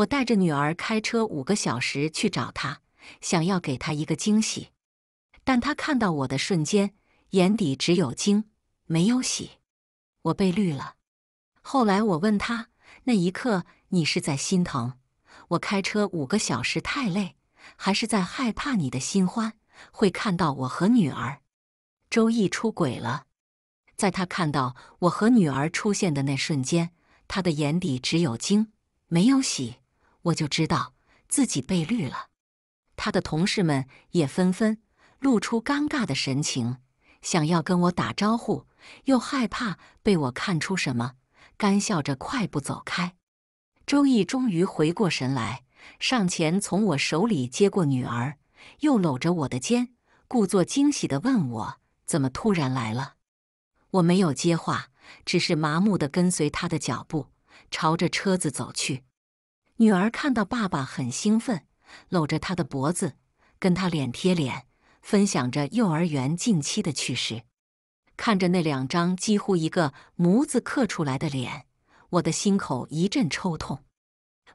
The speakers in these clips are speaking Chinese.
我带着女儿开车五个小时去找他，想要给他一个惊喜。但他看到我的瞬间，眼底只有惊，没有喜，我被绿了。后来我问他，那一刻你是在心疼我开车五个小时太累，还是在害怕你的新欢会看到我和女儿？周易出轨了。在他看到我和女儿出现的那瞬间，他的眼底只有惊，没有喜。我就知道自己被绿了，他的同事们也纷纷露出尴尬的神情，想要跟我打招呼，又害怕被我看出什么，干笑着快步走开。周易终于回过神来，上前从我手里接过女儿，又搂着我的肩，故作惊喜地问我怎么突然来了。我没有接话，只是麻木地跟随他的脚步，朝着车子走去。女儿看到爸爸很兴奋，搂着他的脖子，跟他脸贴脸，分享着幼儿园近期的趣事。看着那两张几乎一个模子刻出来的脸，我的心口一阵抽痛。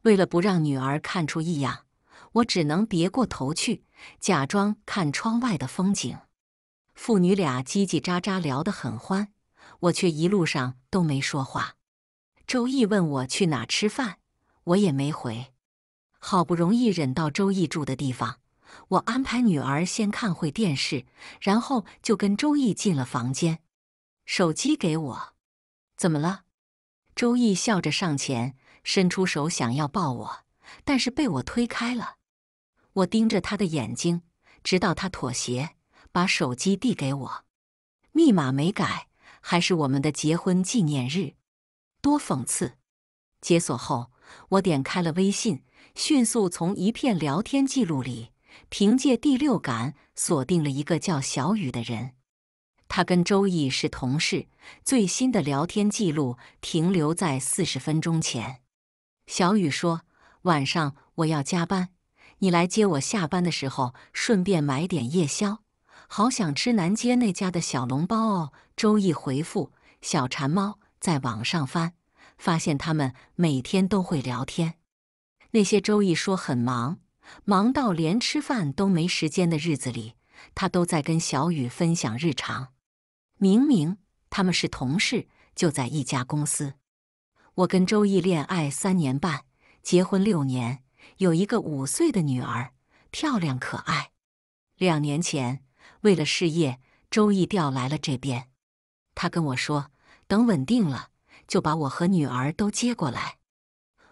为了不让女儿看出异样，我只能别过头去，假装看窗外的风景。父女俩叽叽喳喳聊得很欢，我却一路上都没说话。周毅问我去哪吃饭。我也没回，好不容易忍到周易住的地方，我安排女儿先看会电视，然后就跟周易进了房间。手机给我，怎么了？周易笑着上前，伸出手想要抱我，但是被我推开了。我盯着他的眼睛，直到他妥协，把手机递给我。密码没改，还是我们的结婚纪念日，多讽刺！解锁后。我点开了微信，迅速从一片聊天记录里，凭借第六感锁定了一个叫小雨的人。他跟周易是同事，最新的聊天记录停留在四十分钟前。小雨说：“晚上我要加班，你来接我下班的时候，顺便买点夜宵。好想吃南街那家的小笼包哦。”周易回复：“小馋猫，在网上翻。”发现他们每天都会聊天，那些周易说很忙，忙到连吃饭都没时间的日子里，他都在跟小雨分享日常。明明他们是同事，就在一家公司。我跟周易恋爱三年半，结婚六年，有一个五岁的女儿，漂亮可爱。两年前为了事业，周易调来了这边。他跟我说，等稳定了。就把我和女儿都接过来，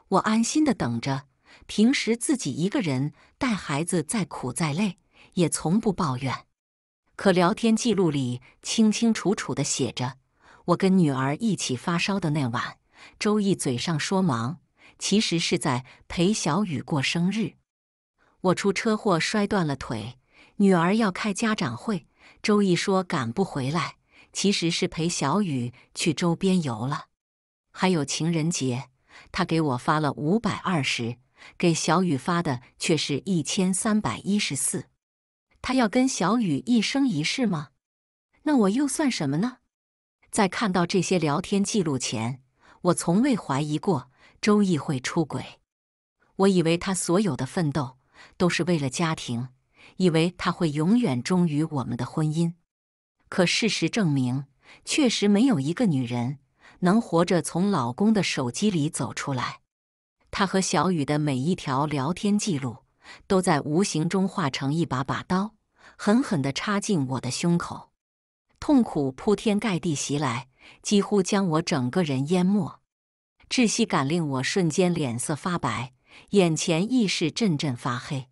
我安心的等着。平时自己一个人带孩子，再苦再累也从不抱怨。可聊天记录里清清楚楚的写着，我跟女儿一起发烧的那晚，周易嘴上说忙，其实是在陪小雨过生日。我出车祸摔断了腿，女儿要开家长会，周易说赶不回来，其实是陪小雨去周边游了。还有情人节，他给我发了五百二十，给小雨发的却是一千三百一十四。他要跟小雨一生一世吗？那我又算什么呢？在看到这些聊天记录前，我从未怀疑过周易会出轨。我以为他所有的奋斗都是为了家庭，以为他会永远忠于我们的婚姻。可事实证明，确实没有一个女人。能活着从老公的手机里走出来，他和小雨的每一条聊天记录，都在无形中化成一把把刀，狠狠地插进我的胸口。痛苦铺天盖地袭来，几乎将我整个人淹没。窒息感令我瞬间脸色发白，眼前亦是阵阵发黑。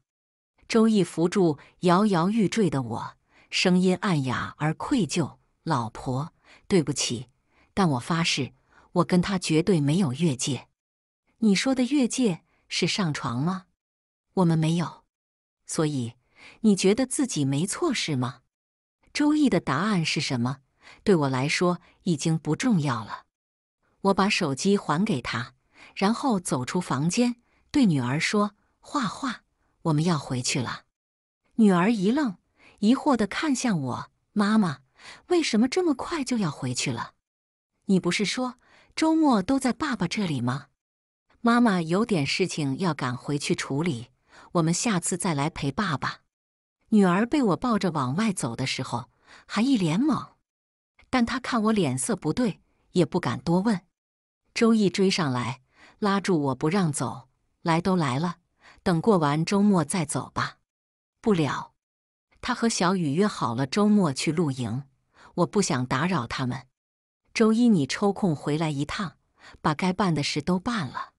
周易扶住摇摇欲坠的我，声音暗哑而愧疚：“老婆，对不起。”但我发誓，我跟他绝对没有越界。你说的越界是上床吗？我们没有，所以你觉得自己没错是吗？周易的答案是什么？对我来说已经不重要了。我把手机还给他，然后走出房间，对女儿说：“画画，我们要回去了。”女儿一愣，疑惑的看向我：“妈妈，为什么这么快就要回去了？”你不是说周末都在爸爸这里吗？妈妈有点事情要赶回去处理，我们下次再来陪爸爸。女儿被我抱着往外走的时候还一脸懵，但她看我脸色不对，也不敢多问。周毅追上来拉住我不让走，来都来了，等过完周末再走吧。不了，他和小雨约好了周末去露营，我不想打扰他们。周一，你抽空回来一趟，把该办的事都办了。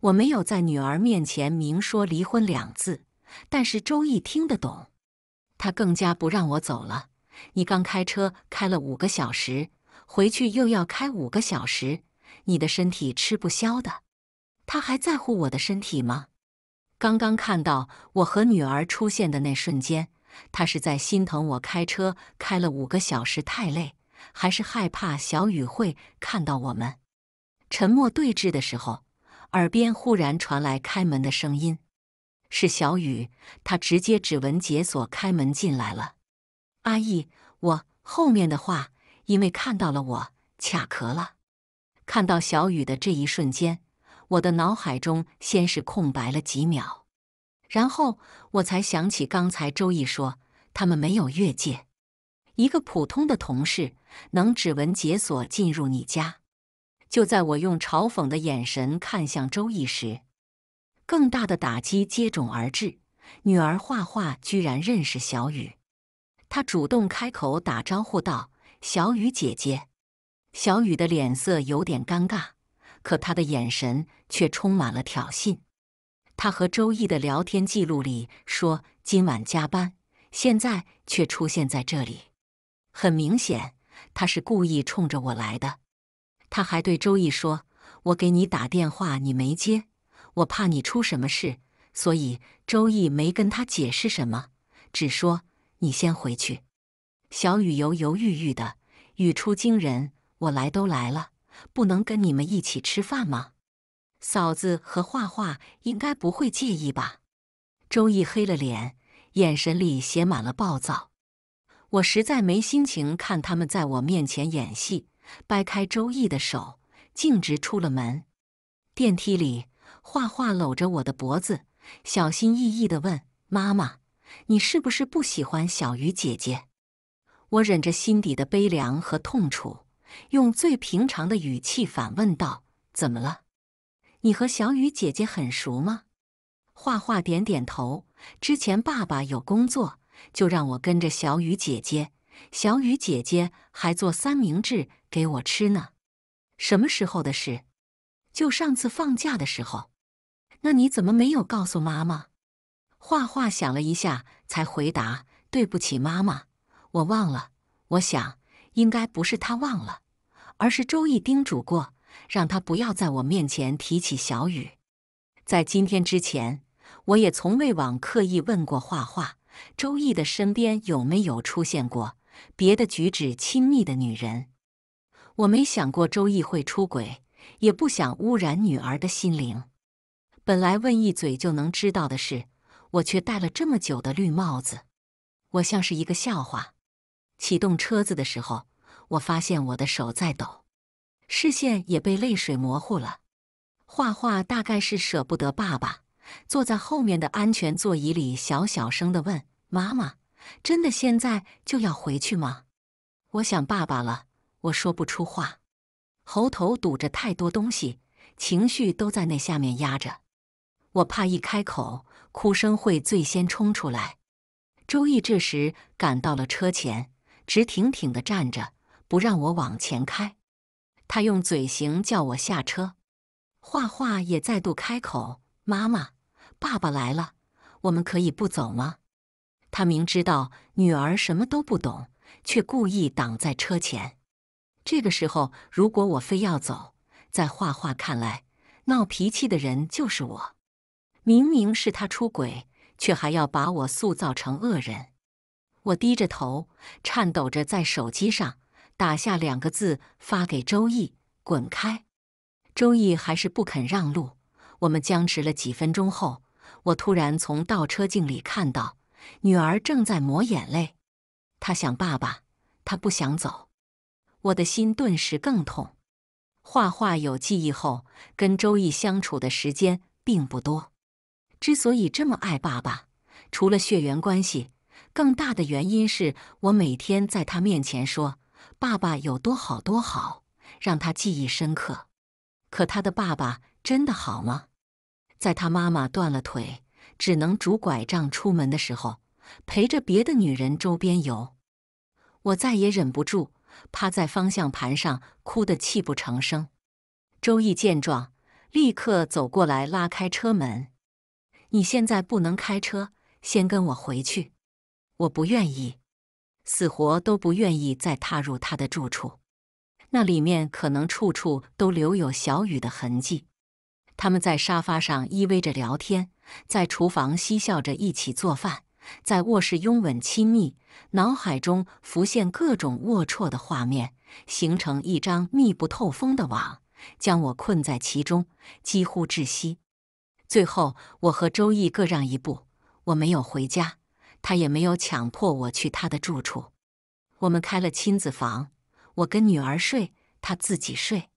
我没有在女儿面前明说离婚两字，但是周易听得懂，他更加不让我走了。你刚开车开了五个小时，回去又要开五个小时，你的身体吃不消的。他还在乎我的身体吗？刚刚看到我和女儿出现的那瞬间，他是在心疼我开车开了五个小时太累。还是害怕小雨会看到我们。沉默对峙的时候，耳边忽然传来开门的声音，是小雨。她直接指纹解锁开门进来了。阿易，我后面的话，因为看到了我卡壳了。看到小雨的这一瞬间，我的脑海中先是空白了几秒，然后我才想起刚才周易说他们没有越界，一个普通的同事。能指纹解锁进入你家。就在我用嘲讽的眼神看向周易时，更大的打击接踵而至。女儿画画居然认识小雨，她主动开口打招呼道：“小雨姐姐。”小雨的脸色有点尴尬，可她的眼神却充满了挑衅。她和周易的聊天记录里说今晚加班，现在却出现在这里，很明显。他是故意冲着我来的，他还对周易说：“我给你打电话，你没接，我怕你出什么事。”所以周易没跟他解释什么，只说：“你先回去。”小雨犹犹豫豫的，语出惊人：“我来都来了，不能跟你们一起吃饭吗？嫂子和画画应该不会介意吧？”周易黑了脸，眼神里写满了暴躁。我实在没心情看他们在我面前演戏，掰开周易的手，径直出了门。电梯里，画画搂着我的脖子，小心翼翼地问：“妈妈，你是不是不喜欢小雨姐姐？”我忍着心底的悲凉和痛楚，用最平常的语气反问道：“怎么了？你和小雨姐姐很熟吗？”画画点点头。之前爸爸有工作。就让我跟着小雨姐姐，小雨姐姐还做三明治给我吃呢。什么时候的事？就上次放假的时候。那你怎么没有告诉妈妈？画画想了一下，才回答：“对不起，妈妈，我忘了。我想，应该不是她忘了，而是周易叮嘱过，让她不要在我面前提起小雨。在今天之前，我也从未往刻意问过画画。”周易的身边有没有出现过别的举止亲密的女人？我没想过周易会出轨，也不想污染女儿的心灵。本来问一嘴就能知道的事，我却戴了这么久的绿帽子。我像是一个笑话。启动车子的时候，我发现我的手在抖，视线也被泪水模糊了。画画大概是舍不得爸爸。坐在后面的安全座椅里，小小声的问妈妈：“真的现在就要回去吗？我想爸爸了。”我说不出话，喉头堵着太多东西，情绪都在那下面压着。我怕一开口，哭声会最先冲出来。周易这时赶到了车前，直挺挺的站着，不让我往前开。他用嘴型叫我下车。画画也再度开口：“妈妈。”爸爸来了，我们可以不走吗？他明知道女儿什么都不懂，却故意挡在车前。这个时候，如果我非要走，在画画看来，闹脾气的人就是我。明明是他出轨，却还要把我塑造成恶人。我低着头，颤抖着在手机上打下两个字，发给周易：“滚开。”周易还是不肯让路。我们僵持了几分钟后。我突然从倒车镜里看到女儿正在抹眼泪，她想爸爸，她不想走。我的心顿时更痛。画画有记忆后，跟周易相处的时间并不多。之所以这么爱爸爸，除了血缘关系，更大的原因是我每天在他面前说爸爸有多好多好，让他记忆深刻。可他的爸爸真的好吗？在他妈妈断了腿，只能拄拐杖出门的时候，陪着别的女人周边游，我再也忍不住，趴在方向盘上哭得泣不成声。周易见状，立刻走过来拉开车门：“你现在不能开车，先跟我回去。”我不愿意，死活都不愿意再踏入他的住处，那里面可能处处都留有小雨的痕迹。他们在沙发上依偎着聊天，在厨房嬉笑着一起做饭，在卧室拥吻亲密，脑海中浮现各种龌龊的画面，形成一张密不透风的网，将我困在其中，几乎窒息。最后，我和周毅各让一步，我没有回家，他也没有强迫我去他的住处。我们开了亲子房，我跟女儿睡，他自己睡。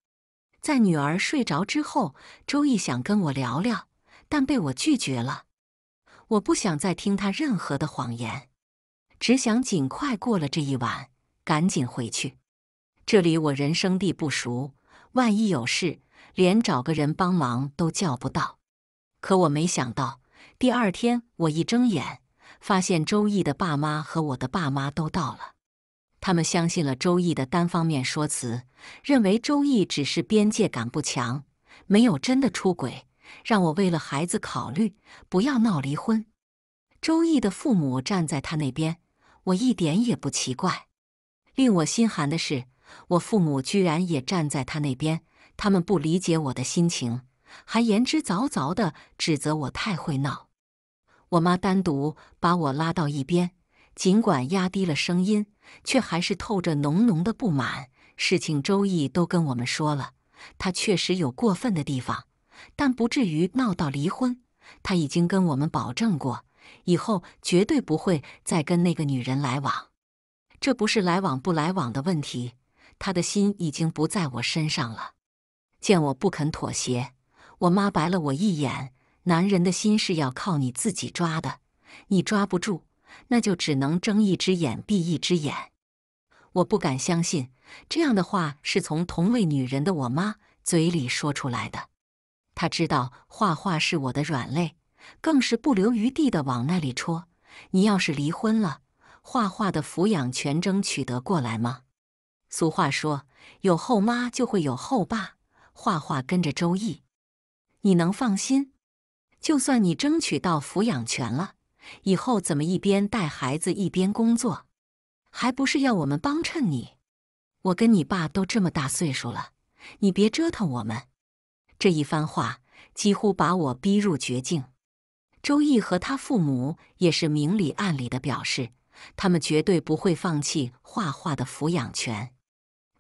在女儿睡着之后，周易想跟我聊聊，但被我拒绝了。我不想再听他任何的谎言，只想尽快过了这一晚，赶紧回去。这里我人生地不熟，万一有事，连找个人帮忙都叫不到。可我没想到，第二天我一睁眼，发现周易的爸妈和我的爸妈都到了。他们相信了周易的单方面说辞，认为周易只是边界感不强，没有真的出轨。让我为了孩子考虑，不要闹离婚。周易的父母站在他那边，我一点也不奇怪。令我心寒的是，我父母居然也站在他那边。他们不理解我的心情，还言之凿凿地指责我太会闹。我妈单独把我拉到一边，尽管压低了声音。却还是透着浓浓的不满。事情周易都跟我们说了，他确实有过分的地方，但不至于闹到离婚。他已经跟我们保证过，以后绝对不会再跟那个女人来往。这不是来往不来往的问题，他的心已经不在我身上了。见我不肯妥协，我妈白了我一眼：“男人的心是要靠你自己抓的，你抓不住。”那就只能睁一只眼闭一只眼。我不敢相信这样的话是从同为女人的我妈嘴里说出来的。她知道画画是我的软肋，更是不留余地的往那里戳。你要是离婚了，画画的抚养权争取得过来吗？俗话说，有后妈就会有后爸。画画跟着周易，你能放心？就算你争取到抚养权了。以后怎么一边带孩子一边工作，还不是要我们帮衬你？我跟你爸都这么大岁数了，你别折腾我们。这一番话几乎把我逼入绝境。周易和他父母也是明里暗里的表示，他们绝对不会放弃画画的抚养权。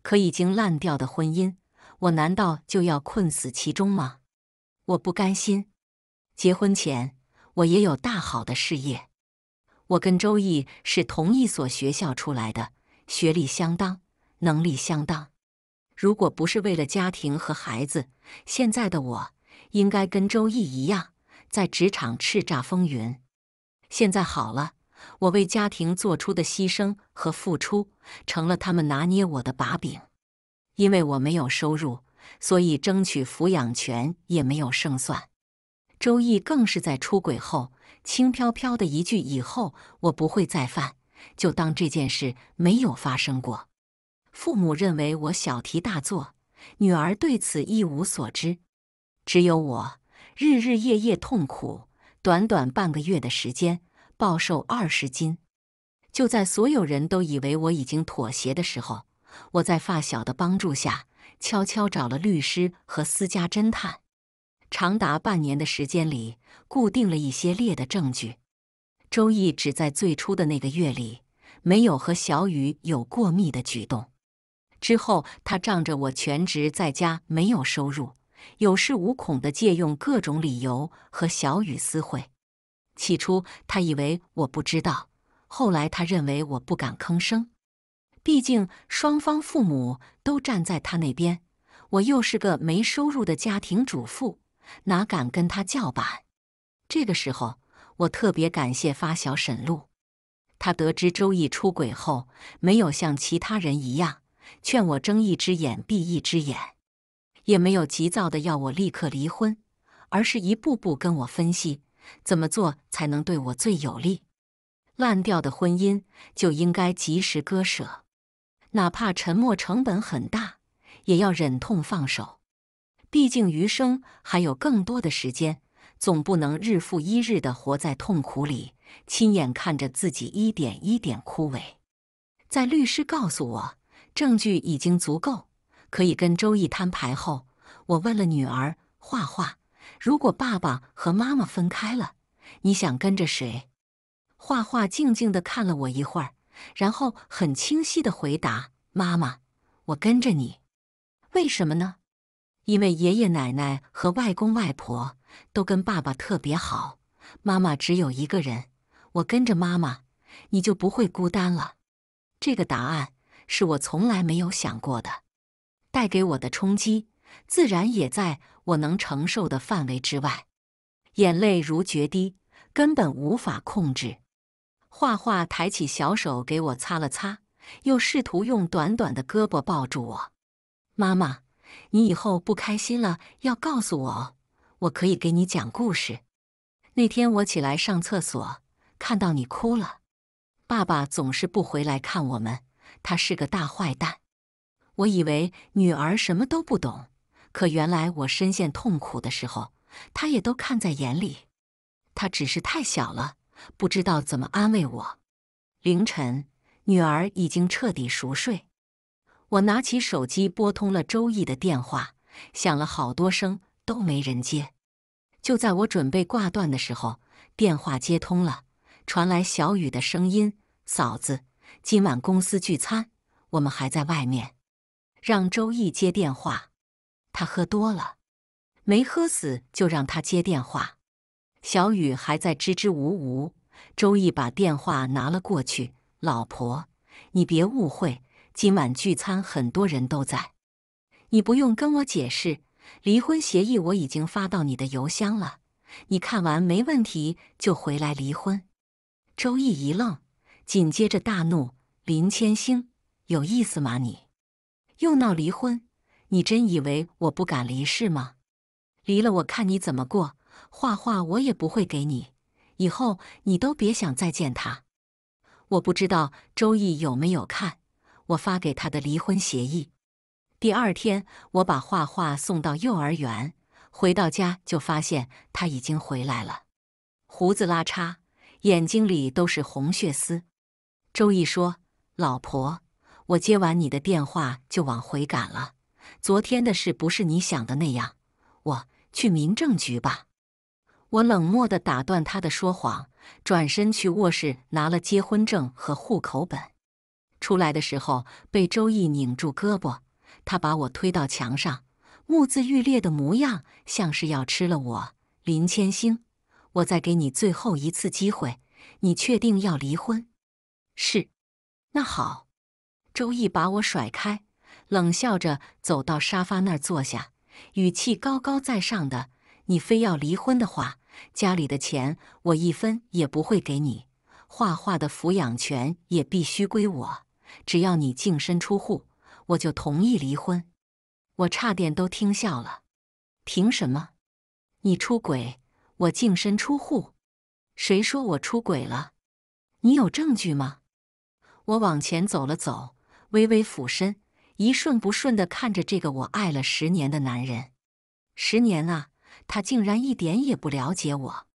可已经烂掉的婚姻，我难道就要困死其中吗？我不甘心。结婚前。我也有大好的事业，我跟周易是同一所学校出来的，学历相当，能力相当。如果不是为了家庭和孩子，现在的我应该跟周易一样，在职场叱咤风云。现在好了，我为家庭做出的牺牲和付出，成了他们拿捏我的把柄。因为我没有收入，所以争取抚养权也没有胜算。周易更是在出轨后，轻飘飘的一句：“以后我不会再犯，就当这件事没有发生过。”父母认为我小题大做，女儿对此一无所知，只有我日日夜夜痛苦。短短半个月的时间，暴瘦二十斤。就在所有人都以为我已经妥协的时候，我在发小的帮助下，悄悄找了律师和私家侦探。长达半年的时间里，固定了一些劣的证据。周易只在最初的那个月里，没有和小雨有过密的举动。之后，他仗着我全职在家没有收入，有恃无恐的借用各种理由和小雨私会。起初，他以为我不知道，后来他认为我不敢吭声，毕竟双方父母都站在他那边，我又是个没收入的家庭主妇。哪敢跟他叫板？这个时候，我特别感谢发小沈璐，他得知周易出轨后，没有像其他人一样劝我睁一只眼闭一只眼，也没有急躁的要我立刻离婚，而是一步步跟我分析怎么做才能对我最有利。烂掉的婚姻就应该及时割舍，哪怕沉默成本很大，也要忍痛放手。毕竟余生还有更多的时间，总不能日复一日的活在痛苦里，亲眼看着自己一点一点枯萎。在律师告诉我证据已经足够，可以跟周易摊牌后，我问了女儿画画：“如果爸爸和妈妈分开了，你想跟着谁？”画画静静的看了我一会儿，然后很清晰的回答：“妈妈，我跟着你。为什么呢？”因为爷爷奶奶和外公外婆都跟爸爸特别好，妈妈只有一个人，我跟着妈妈，你就不会孤单了。这个答案是我从来没有想过的，带给我的冲击自然也在我能承受的范围之外，眼泪如决堤，根本无法控制。画画抬起小手给我擦了擦，又试图用短短的胳膊抱住我，妈妈。你以后不开心了，要告诉我，我可以给你讲故事。那天我起来上厕所，看到你哭了。爸爸总是不回来看我们，他是个大坏蛋。我以为女儿什么都不懂，可原来我深陷痛苦的时候，他也都看在眼里。他只是太小了，不知道怎么安慰我。凌晨，女儿已经彻底熟睡。我拿起手机，拨通了周易的电话，响了好多声都没人接。就在我准备挂断的时候，电话接通了，传来小雨的声音：“嫂子，今晚公司聚餐，我们还在外面。”让周易接电话，他喝多了，没喝死就让他接电话。小雨还在支支吾吾。周易把电话拿了过去：“老婆，你别误会。”今晚聚餐，很多人都在，你不用跟我解释。离婚协议我已经发到你的邮箱了，你看完没问题就回来离婚。周易一愣，紧接着大怒：“林千星，有意思吗你？又闹离婚？你真以为我不敢离是吗？离了我看你怎么过？画画我也不会给你，以后你都别想再见他。我不知道周易有没有看。”我发给他的离婚协议。第二天，我把画画送到幼儿园，回到家就发现他已经回来了，胡子拉碴，眼睛里都是红血丝。周易说：“老婆，我接完你的电话就往回赶了。昨天的事不是你想的那样。”我去民政局吧。我冷漠地打断他的说谎，转身去卧室拿了结婚证和户口本。出来的时候被周易拧住胳膊，他把我推到墙上，目眦欲裂的模样，像是要吃了我。林千星，我再给你最后一次机会，你确定要离婚？是。那好。周易把我甩开，冷笑着走到沙发那儿坐下，语气高高在上的：“你非要离婚的话，家里的钱我一分也不会给你，画画的抚养权也必须归我。”只要你净身出户，我就同意离婚。我差点都听笑了。凭什么？你出轨，我净身出户？谁说我出轨了？你有证据吗？我往前走了走，微微俯身，一瞬不瞬的看着这个我爱了十年的男人。十年啊，他竟然一点也不了解我。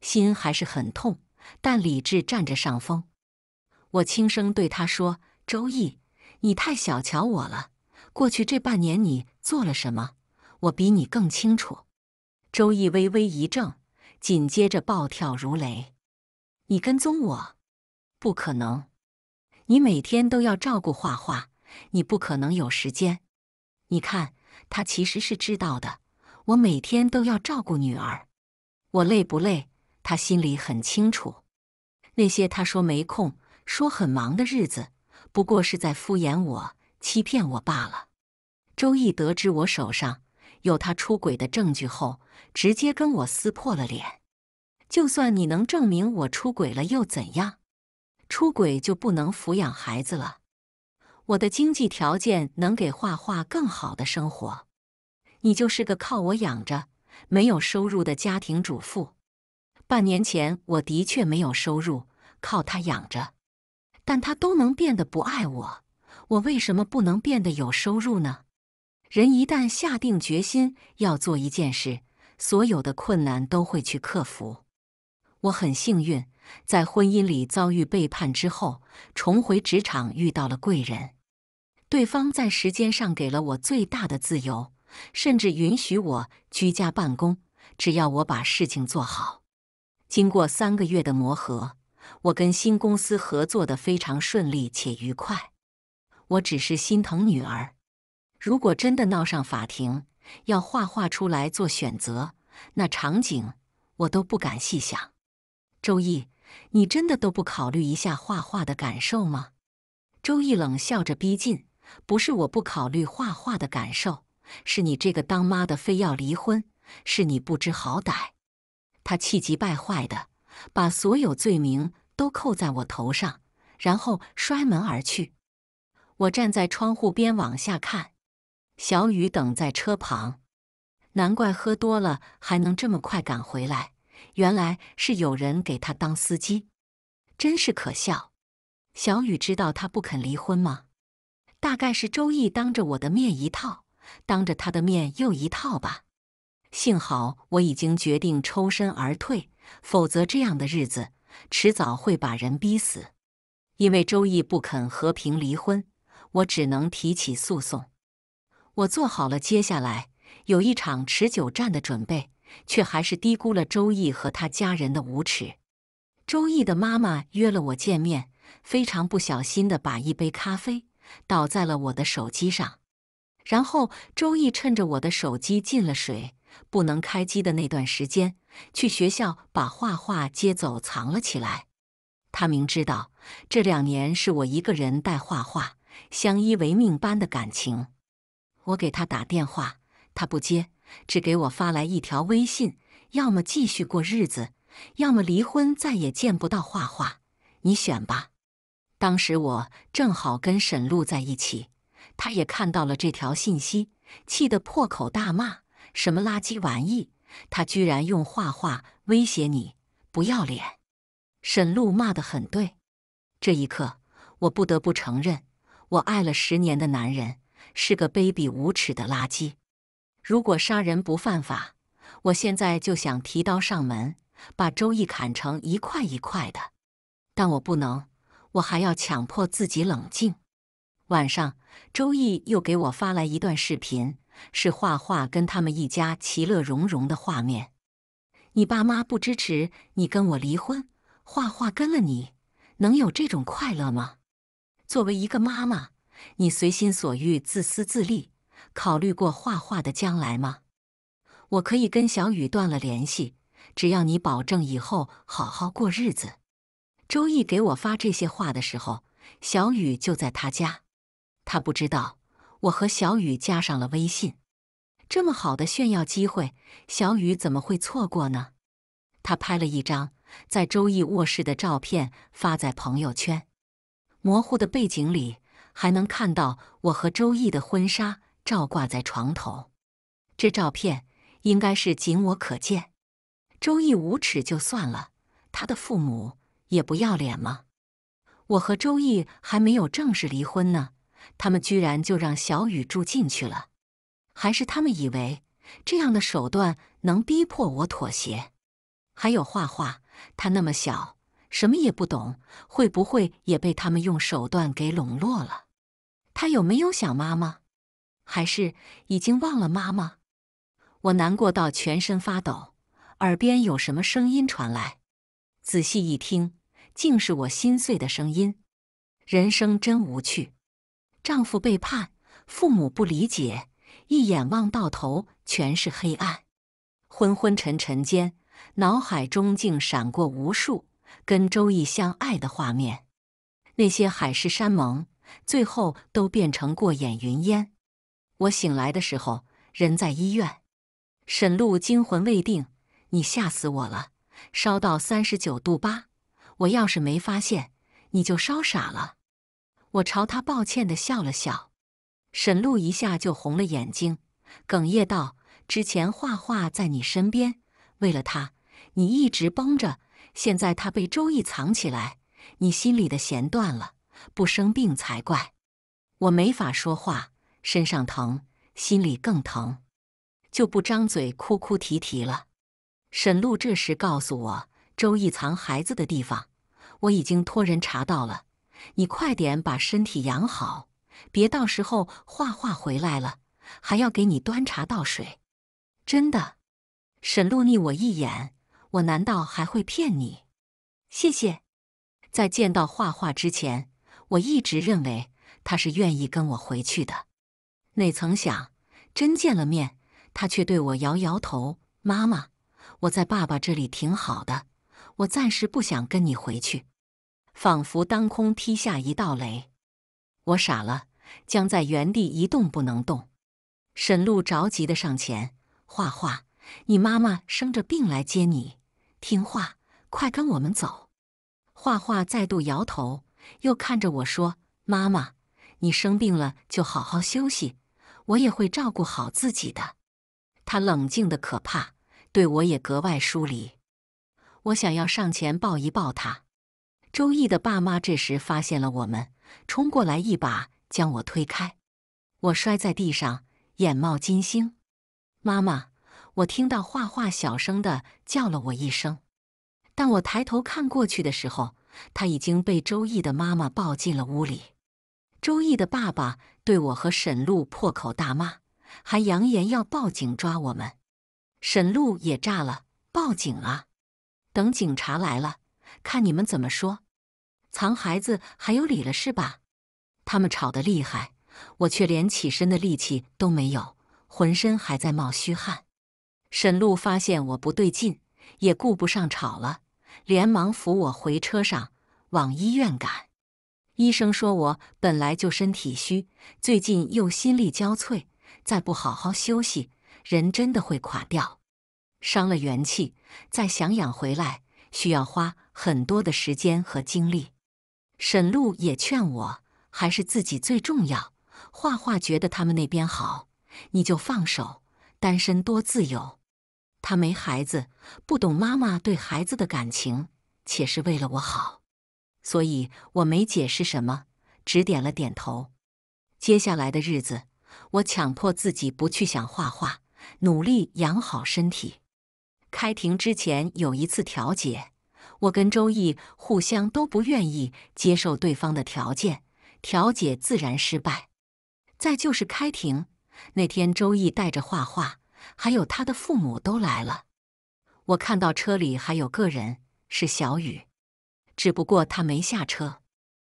心还是很痛，但理智占着上风。我轻声对他说。周易，你太小瞧我了。过去这半年，你做了什么？我比你更清楚。周易微微一怔，紧接着暴跳如雷：“你跟踪我？不可能！你每天都要照顾画画，你不可能有时间。你看，他其实是知道的。我每天都要照顾女儿，我累不累？他心里很清楚。那些他说没空、说很忙的日子。”不过是在敷衍我、欺骗我罢了。周易得知我手上有他出轨的证据后，直接跟我撕破了脸。就算你能证明我出轨了又怎样？出轨就不能抚养孩子了？我的经济条件能给画画更好的生活。你就是个靠我养着、没有收入的家庭主妇。半年前我的确没有收入，靠他养着。但他都能变得不爱我，我为什么不能变得有收入呢？人一旦下定决心要做一件事，所有的困难都会去克服。我很幸运，在婚姻里遭遇背叛之后，重回职场遇到了贵人。对方在时间上给了我最大的自由，甚至允许我居家办公，只要我把事情做好。经过三个月的磨合。我跟新公司合作的非常顺利且愉快，我只是心疼女儿。如果真的闹上法庭，要画画出来做选择，那场景我都不敢细想。周易，你真的都不考虑一下画画的感受吗？周易冷笑着逼近：“不是我不考虑画画的感受，是你这个当妈的非要离婚，是你不知好歹。”他气急败坏的。把所有罪名都扣在我头上，然后摔门而去。我站在窗户边往下看，小雨等在车旁。难怪喝多了还能这么快赶回来，原来是有人给他当司机，真是可笑。小雨知道他不肯离婚吗？大概是周易当着我的面一套，当着他的面又一套吧。幸好我已经决定抽身而退。否则，这样的日子迟早会把人逼死。因为周易不肯和平离婚，我只能提起诉讼。我做好了接下来有一场持久战的准备，却还是低估了周易和他家人的无耻。周易的妈妈约了我见面，非常不小心的把一杯咖啡倒在了我的手机上，然后周易趁着我的手机进了水。不能开机的那段时间，去学校把画画接走，藏了起来。他明知道这两年是我一个人带画画，相依为命般的感情。我给他打电话，他不接，只给我发来一条微信：要么继续过日子，要么离婚，再也见不到画画，你选吧。当时我正好跟沈璐在一起，他也看到了这条信息，气得破口大骂。什么垃圾玩意！他居然用画画威胁你，不要脸！沈璐骂得很对。这一刻，我不得不承认，我爱了十年的男人是个卑鄙无耻的垃圾。如果杀人不犯法，我现在就想提刀上门，把周易砍成一块一块的。但我不能，我还要强迫自己冷静。晚上，周易又给我发来一段视频。是画画跟他们一家其乐融融的画面。你爸妈不支持你跟我离婚，画画跟了你，能有这种快乐吗？作为一个妈妈，你随心所欲、自私自利，考虑过画画的将来吗？我可以跟小雨断了联系，只要你保证以后好好过日子。周易给我发这些话的时候，小雨就在他家，他不知道。我和小雨加上了微信，这么好的炫耀机会，小雨怎么会错过呢？他拍了一张在周易卧室的照片，发在朋友圈。模糊的背景里还能看到我和周易的婚纱照挂在床头。这照片应该是仅我可见。周易无耻就算了，他的父母也不要脸吗？我和周易还没有正式离婚呢。他们居然就让小雨住进去了，还是他们以为这样的手段能逼迫我妥协？还有画画，他那么小，什么也不懂，会不会也被他们用手段给笼络了？他有没有想妈妈？还是已经忘了妈妈？我难过到全身发抖，耳边有什么声音传来？仔细一听，竟是我心碎的声音。人生真无趣。丈夫背叛，父母不理解，一眼望到头全是黑暗。昏昏沉沉间，脑海中竟闪过无数跟周易相爱的画面，那些海誓山盟，最后都变成过眼云烟。我醒来的时候，人在医院。沈露惊魂未定：“你吓死我了！烧到三十九度八，我要是没发现，你就烧傻了。”我朝他抱歉的笑了笑，沈露一下就红了眼睛，哽咽道：“之前画画在你身边，为了他，你一直绷着。现在他被周易藏起来，你心里的弦断了，不生病才怪。”我没法说话，身上疼，心里更疼，就不张嘴哭哭啼啼了。沈露这时告诉我，周易藏孩子的地方，我已经托人查到了。你快点把身体养好，别到时候画画回来了还要给你端茶倒水。真的，沈露睨我一眼，我难道还会骗你？谢谢。在见到画画之前，我一直认为他是愿意跟我回去的。哪曾想，真见了面，他却对我摇摇头：“妈妈，我在爸爸这里挺好的，我暂时不想跟你回去。”仿佛当空劈下一道雷，我傻了，僵在原地一动不能动。沈露着急的上前：“画画，你妈妈生着病来接你，听话，快跟我们走。”画画再度摇头，又看着我说：“妈妈，你生病了就好好休息，我也会照顾好自己的。”他冷静的可怕，对我也格外疏离。我想要上前抱一抱他。周易的爸妈这时发现了我们，冲过来一把将我推开，我摔在地上，眼冒金星。妈妈，我听到画画小声的叫了我一声，当我抬头看过去的时候，他已经被周易的妈妈抱进了屋里。周易的爸爸对我和沈璐破口大骂，还扬言要报警抓我们。沈璐也炸了，报警啊！等警察来了，看你们怎么说。藏孩子还有理了是吧？他们吵得厉害，我却连起身的力气都没有，浑身还在冒虚汗。沈璐发现我不对劲，也顾不上吵了，连忙扶我回车上，往医院赶。医生说我本来就身体虚，最近又心力交瘁，再不好好休息，人真的会垮掉，伤了元气，再想养回来，需要花很多的时间和精力。沈璐也劝我，还是自己最重要。画画觉得他们那边好，你就放手，单身多自由。他没孩子，不懂妈妈对孩子的感情，且是为了我好，所以我没解释什么，只点了点头。接下来的日子，我强迫自己不去想画画，努力养好身体。开庭之前有一次调解。我跟周易互相都不愿意接受对方的条件，调解自然失败。再就是开庭那天，周易带着画画，还有他的父母都来了。我看到车里还有个人，是小雨，只不过他没下车。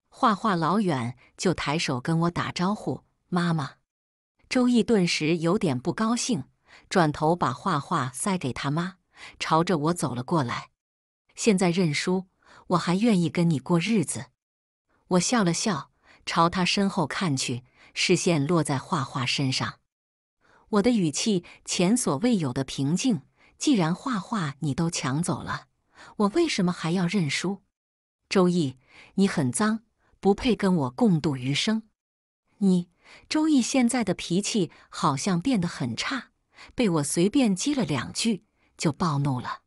画画老远就抬手跟我打招呼：“妈妈。”周易顿时有点不高兴，转头把画画塞给他妈，朝着我走了过来。现在认输，我还愿意跟你过日子。我笑了笑，朝他身后看去，视线落在画画身上。我的语气前所未有的平静。既然画画你都抢走了，我为什么还要认输？周易，你很脏，不配跟我共度余生。你，周易现在的脾气好像变得很差，被我随便激了两句就暴怒了。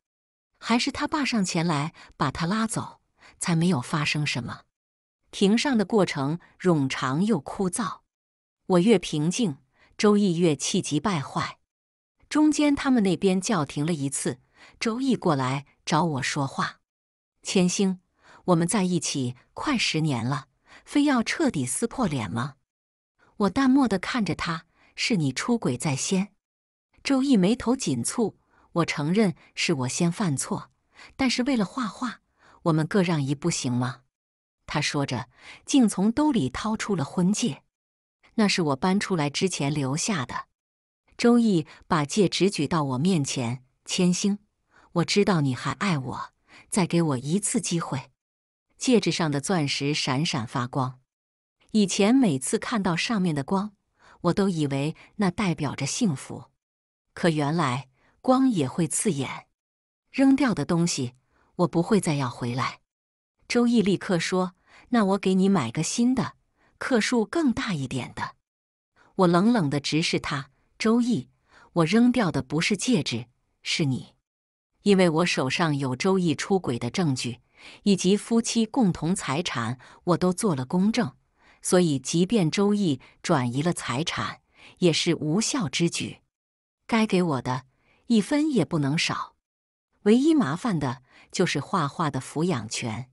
还是他爸上前来把他拉走，才没有发生什么。庭上的过程冗长又枯燥，我越平静，周易越气急败坏。中间他们那边叫停了一次，周易过来找我说话：“千星，我们在一起快十年了，非要彻底撕破脸吗？”我淡漠地看着他：“是你出轨在先。”周易眉头紧蹙。我承认是我先犯错，但是为了画画，我们各让一步行吗？他说着，竟从兜里掏出了婚戒，那是我搬出来之前留下的。周易把戒指举到我面前，千星，我知道你还爱我，再给我一次机会。戒指上的钻石闪闪发光，以前每次看到上面的光，我都以为那代表着幸福，可原来。光也会刺眼。扔掉的东西，我不会再要回来。周易立刻说：“那我给你买个新的，克数更大一点的。”我冷冷地直视他。周易，我扔掉的不是戒指，是你。因为我手上有周易出轨的证据，以及夫妻共同财产，我都做了公证，所以即便周易转移了财产，也是无效之举。该给我的。一分也不能少，唯一麻烦的就是画画的抚养权，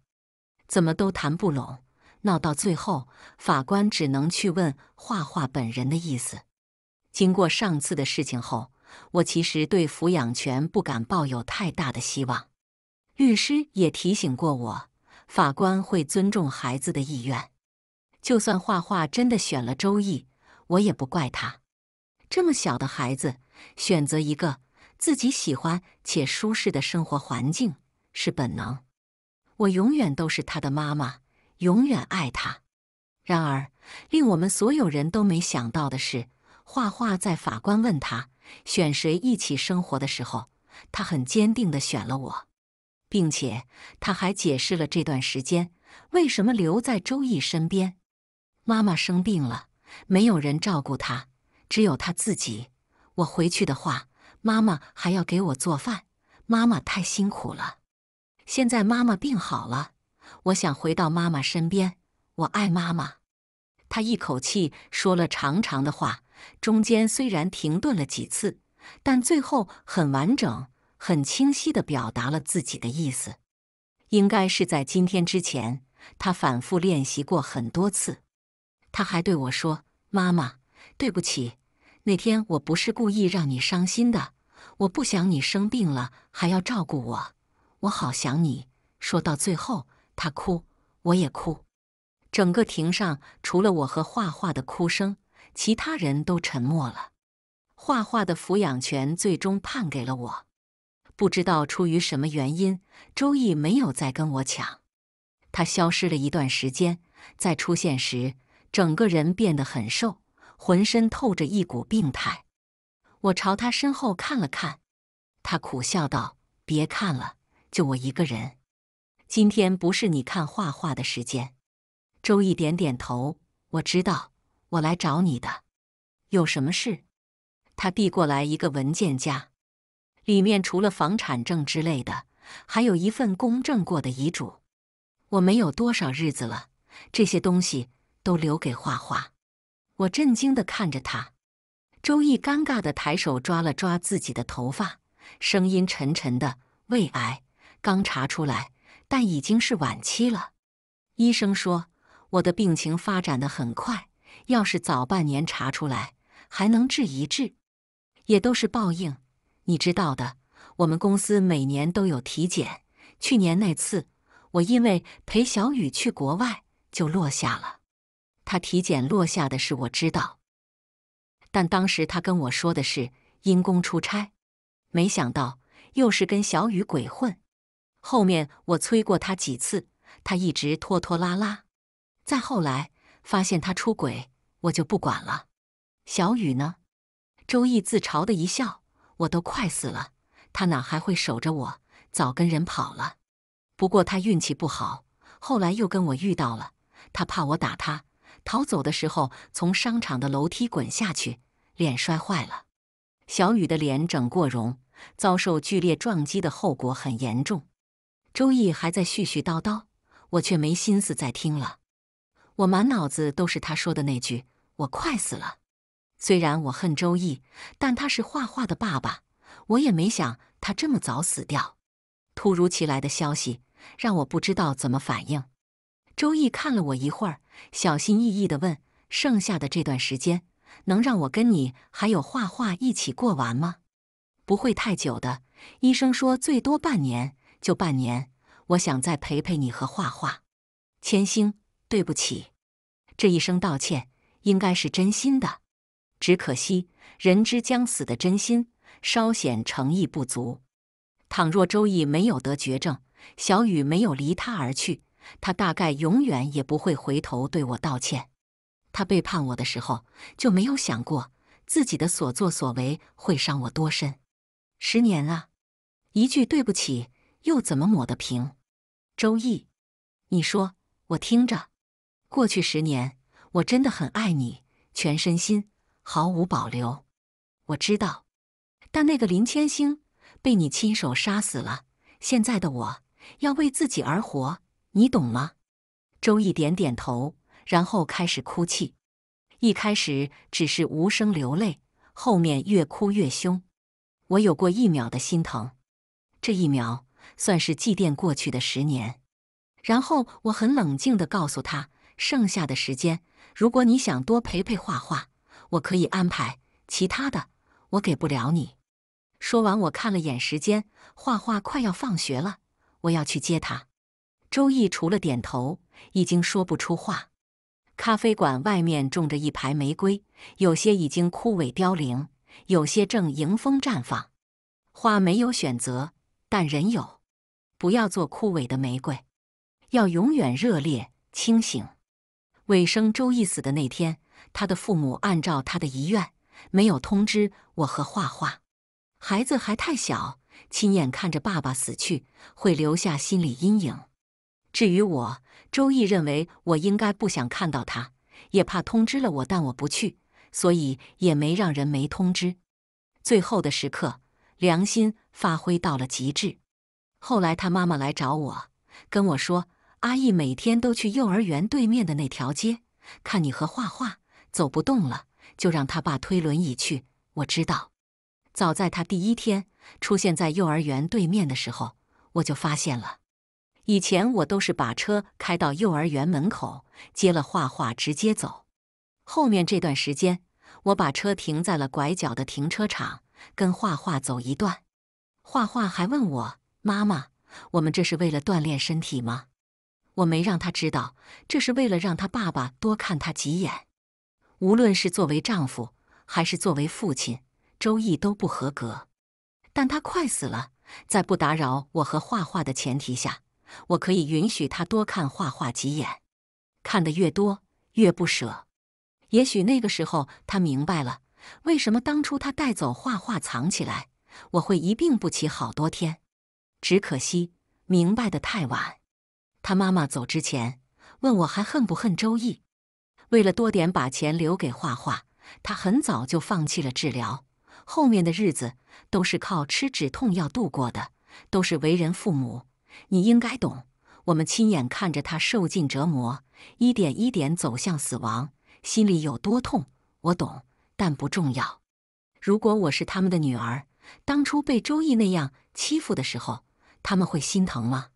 怎么都谈不拢，闹到最后，法官只能去问画画本人的意思。经过上次的事情后，我其实对抚养权不敢抱有太大的希望。律师也提醒过我，法官会尊重孩子的意愿，就算画画真的选了周易，我也不怪他。这么小的孩子选择一个。自己喜欢且舒适的生活环境是本能。我永远都是他的妈妈，永远爱他。然而，令我们所有人都没想到的是，画画在法官问他选谁一起生活的时候，他很坚定地选了我，并且他还解释了这段时间为什么留在周易身边。妈妈生病了，没有人照顾他，只有他自己。我回去的话。妈妈还要给我做饭，妈妈太辛苦了。现在妈妈病好了，我想回到妈妈身边。我爱妈妈。他一口气说了长长的话，中间虽然停顿了几次，但最后很完整、很清晰的表达了自己的意思。应该是在今天之前，他反复练习过很多次。他还对我说：“妈妈，对不起。”那天我不是故意让你伤心的，我不想你生病了还要照顾我，我好想你。说到最后，他哭，我也哭。整个庭上除了我和画画的哭声，其他人都沉默了。画画的抚养权最终判给了我。不知道出于什么原因，周易没有再跟我抢。他消失了一段时间，再出现时，整个人变得很瘦。浑身透着一股病态。我朝他身后看了看，他苦笑道：“别看了，就我一个人。今天不是你看画画的时间。”周易点点头：“我知道，我来找你的，有什么事？”他递过来一个文件夹，里面除了房产证之类的，还有一份公证过的遗嘱。我没有多少日子了，这些东西都留给画画。我震惊的看着他，周易尴尬的抬手抓了抓自己的头发，声音沉沉的：“胃癌，刚查出来，但已经是晚期了。医生说我的病情发展的很快，要是早半年查出来，还能治一治。也都是报应，你知道的。我们公司每年都有体检，去年那次我因为陪小雨去国外，就落下了。”他体检落下的事我知道，但当时他跟我说的是因公出差，没想到又是跟小雨鬼混。后面我催过他几次，他一直拖拖拉拉。再后来发现他出轨，我就不管了。小雨呢？周易自嘲的一笑，我都快死了，他哪还会守着我？早跟人跑了。不过他运气不好，后来又跟我遇到了，他怕我打他。逃走的时候，从商场的楼梯滚下去，脸摔坏了。小雨的脸整过容，遭受剧烈撞击的后果很严重。周毅还在絮絮叨叨，我却没心思再听了。我满脑子都是他说的那句“我快死了”。虽然我恨周易，但他是画画的爸爸，我也没想他这么早死掉。突如其来的消息让我不知道怎么反应。周易看了我一会儿，小心翼翼地问：“剩下的这段时间，能让我跟你还有画画一起过完吗？不会太久的，医生说最多半年，就半年。我想再陪陪你和画画。”千星，对不起，这一声道歉应该是真心的，只可惜人之将死的真心稍显诚意不足。倘若周易没有得绝症，小雨没有离他而去。他大概永远也不会回头对我道歉。他背叛我的时候，就没有想过自己的所作所为会伤我多深。十年啊，一句对不起又怎么抹得平？周易，你说，我听着。过去十年，我真的很爱你，全身心，毫无保留。我知道，但那个林千星被你亲手杀死了。现在的我要为自己而活。你懂吗？周易点点头，然后开始哭泣。一开始只是无声流泪，后面越哭越凶。我有过一秒的心疼，这一秒算是祭奠过去的十年。然后我很冷静的告诉他，剩下的时间，如果你想多陪陪画画，我可以安排；其他的，我给不了你。说完，我看了眼时间，画画快要放学了，我要去接他。周易除了点头，已经说不出话。咖啡馆外面种着一排玫瑰，有些已经枯萎凋零，有些正迎风绽放。花没有选择，但人有。不要做枯萎的玫瑰，要永远热烈清醒。尾生周易死的那天，他的父母按照他的遗愿，没有通知我和画画。孩子还太小，亲眼看着爸爸死去，会留下心理阴影。至于我，周易认为我应该不想看到他，也怕通知了我，但我不去，所以也没让人没通知。最后的时刻，良心发挥到了极致。后来他妈妈来找我，跟我说：“阿易每天都去幼儿园对面的那条街看你和画画，走不动了就让他爸推轮椅去。”我知道，早在他第一天出现在幼儿园对面的时候，我就发现了。以前我都是把车开到幼儿园门口接了画画直接走，后面这段时间我把车停在了拐角的停车场，跟画画走一段。画画还问我妈妈：“我们这是为了锻炼身体吗？”我没让他知道，这是为了让他爸爸多看他几眼。无论是作为丈夫还是作为父亲，周易都不合格，但他快死了，在不打扰我和画画的前提下。我可以允许他多看画画几眼，看得越多越不舍。也许那个时候他明白了，为什么当初他带走画画藏起来，我会一病不起好多天。只可惜明白的太晚。他妈妈走之前问我还恨不恨周易，为了多点把钱留给画画，他很早就放弃了治疗，后面的日子都是靠吃止痛药度过的，都是为人父母。你应该懂，我们亲眼看着他受尽折磨，一点一点走向死亡，心里有多痛，我懂，但不重要。如果我是他们的女儿，当初被周易那样欺负的时候，他们会心疼吗？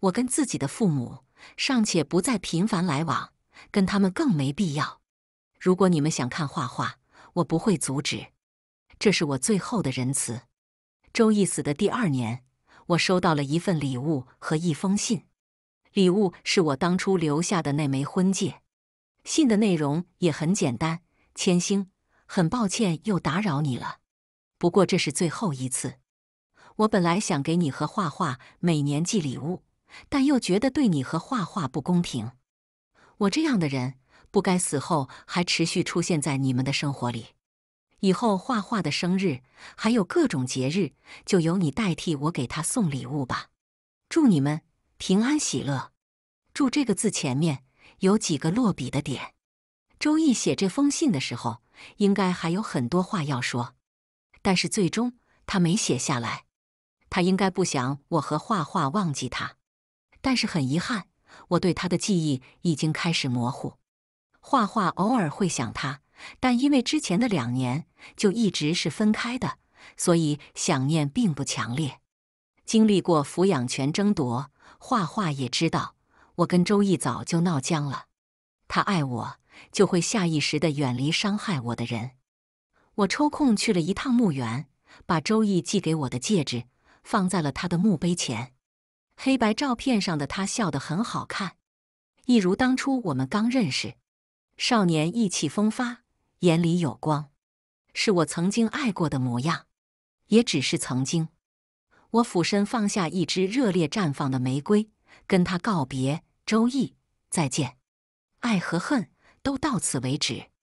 我跟自己的父母尚且不再频繁来往，跟他们更没必要。如果你们想看画画，我不会阻止，这是我最后的仁慈。周易死的第二年。我收到了一份礼物和一封信，礼物是我当初留下的那枚婚戒，信的内容也很简单：千星，很抱歉又打扰你了，不过这是最后一次。我本来想给你和画画每年寄礼物，但又觉得对你和画画不公平。我这样的人，不该死后还持续出现在你们的生活里。以后画画的生日还有各种节日，就由你代替我给他送礼物吧。祝你们平安喜乐。祝这个字前面有几个落笔的点。周易写这封信的时候，应该还有很多话要说，但是最终他没写下来。他应该不想我和画画忘记他，但是很遗憾，我对他的记忆已经开始模糊。画画偶尔会想他。但因为之前的两年就一直是分开的，所以想念并不强烈。经历过抚养权争夺，画画也知道我跟周易早就闹僵了。他爱我，就会下意识地远离伤害我的人。我抽空去了一趟墓园，把周易寄给我的戒指放在了他的墓碑前。黑白照片上的他笑得很好看，一如当初我们刚认识，少年意气风发。眼里有光，是我曾经爱过的模样，也只是曾经。我俯身放下一支热烈绽放的玫瑰，跟他告别。周易，再见，爱和恨都到此为止。